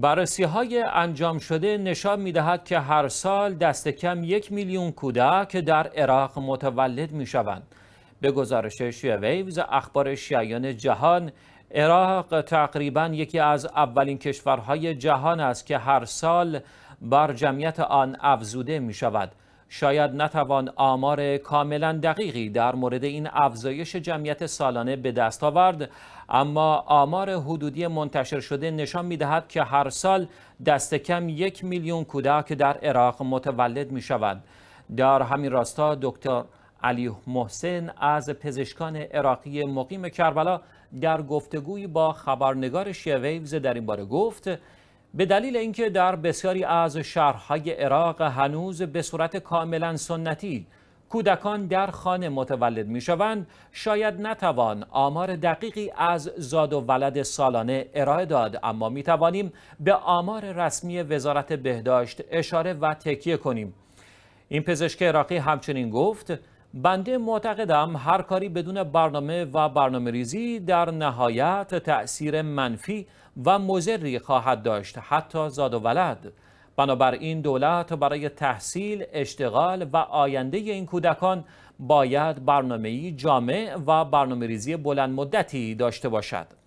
بررسی های انجام شده نشان می دهد که هر سال دست کم یک میلیون کودک در عراق متولد می شوند. به گزارش ویوز اخبار شیعیان جهان عراق تقریبا یکی از اولین کشورهای جهان است که هر سال بر جمعیت آن افزوده می شود. شاید نتوان آمار کاملا دقیقی در مورد این افزایش جمعیت سالانه به دست آورد اما آمار حدودی منتشر شده نشان دهد که هر سال دست کم یک میلیون کودک در عراق متولد می شود در همین راستا دکتر علی محسن از پزشکان عراقی مقیم کربلا در گفتگویی با خبرنگار شیویوز در این باره گفت به دلیل اینکه در بسیاری از شهرهای عراق هنوز به صورت کاملا سنتی کودکان در خانه متولد می شوند شاید نتوان آمار دقیقی از زاد و ولد سالانه ارائه داد اما می توانیم به آمار رسمی وزارت بهداشت اشاره و تکیه کنیم این پزشک عراقی همچنین گفت بنده معتقدم هر کاری بدون برنامه و برنامه ریزی در نهایت تأثیر منفی و مزری خواهد داشت حتی زاد و ولد بنابراین دولت برای تحصیل، اشتغال و آینده این کودکان باید برنامه جامع و ریزی بلند مدتی داشته باشد.